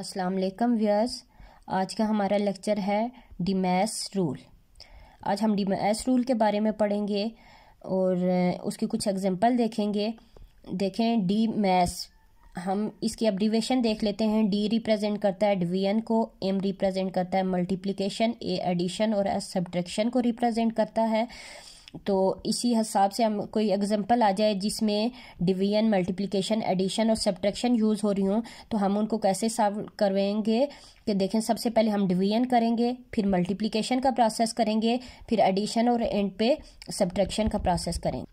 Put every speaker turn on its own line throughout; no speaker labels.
अस्सलाम वालेकुम व्यूअर्स आज का हमारा लेक्चर है डिमैस रूल आज हम डिमैस रूल के बारे में पढ़ेंगे और उसकी कुछ एग्जांपल देखेंगे देखें डी मैस हम इसकी अब्रीवेशन देख लेते हैं डी रिप्रेजेंट करता है डिवीजन को एम रिप्रेजेंट करता है मल्टीप्लिकेशन ए एडिशन और एस सब्ट्रैक्शन को रिप्रेजेंट करता है तो इसी हिसाब से हम कोई एग्जांपल आ जाए जिसमें डिवीजन मल्टीप्लिकेशन एडिशन और सब्ट्रैक्शन यूज़ हो रही हूँ तो हम उनको कैसे सॉल्व करवाएंगे कि देखें सबसे पहले हम डिवीजन करेंगे फिर मल्टीप्लिकेशन का प्रोसेस करेंगे फिर एडिशन और एंड पे सब्ट्रैक्शन का प्रोसेस करेंगे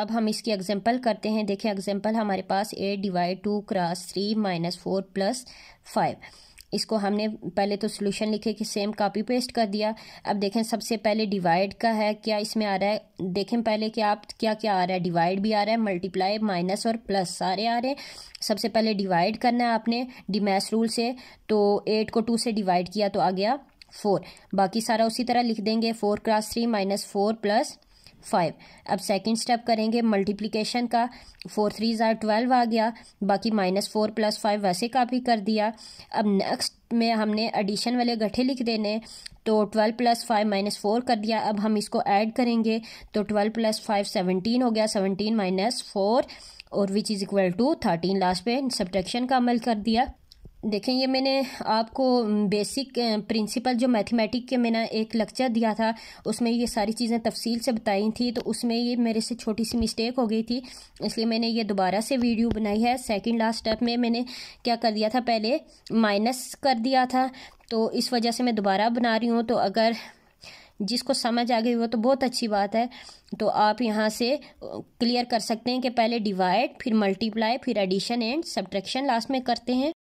अब हम इसकी एग्जाम्पल करते हैं देखें एग्जाम्पल हमारे पास A divide two cross three minus four plus five इसको हमने पहले तो सोल्यूशन लिखे कि सेम कापी पेस्ट कर दिया अब देखें सबसे पहले डिवाइड का है क्या इसमें आ रहा है देखें पहले कि आप क्या क्या आ रहा है डिवाइड भी आ रहा है मल्टीप्लाई माइनस और प्लस सारे आ रहे हैं सबसे पहले डिवाइड करना है आपने डिमैस रूल से तो एट को टू से डिवाइड किया तो आ गया फोर बाकी सारा उसी तरह लिख देंगे four cross three minus four plus five अब सेकेंड स्टेप करेंगे मल्टीप्लीकेशन का फोर थ्री ज़ार ट्वेल्व आ गया बाकी माइनस फोर प्लस फाइव वैसे कापी कर दिया अब नेक्स्ट में हमने एडिशन वाले गठे लिख देने तो twelve plus five minus four कर दिया अब हम इसको ऐड करेंगे तो ट्वेल्व प्लस फाइव सेवनटीन हो गया सेवनटीन माइनस फोर और which is equal to thirteen last पे सब्ट्रैक्शन का अमल कर दिया देखें ये मैंने आपको बेसिक प्रिंसिपल जो मैथमेटिक के मैंने एक लेक्चर दिया था उसमें ये सारी चीज़ें तफसील से बताई थी तो उसमें ये मेरे से छोटी सी मिस्टेक हो गई थी इसलिए मैंने ये दोबारा से वीडियो बनाई है सेकंड लास्ट स्टेप में मैंने क्या कर दिया था पहले माइनस कर दिया था तो इस वजह से मैं दोबारा बना रही हूँ तो अगर जिसको समझ आ गई वो तो बहुत अच्छी बात है तो आप यहाँ से क्लियर कर सकते हैं कि पहले डिवाइड फिर मल्टीप्लाई फिर एडिशन एंड सब्ट्रैक्शन लास्ट में करते हैं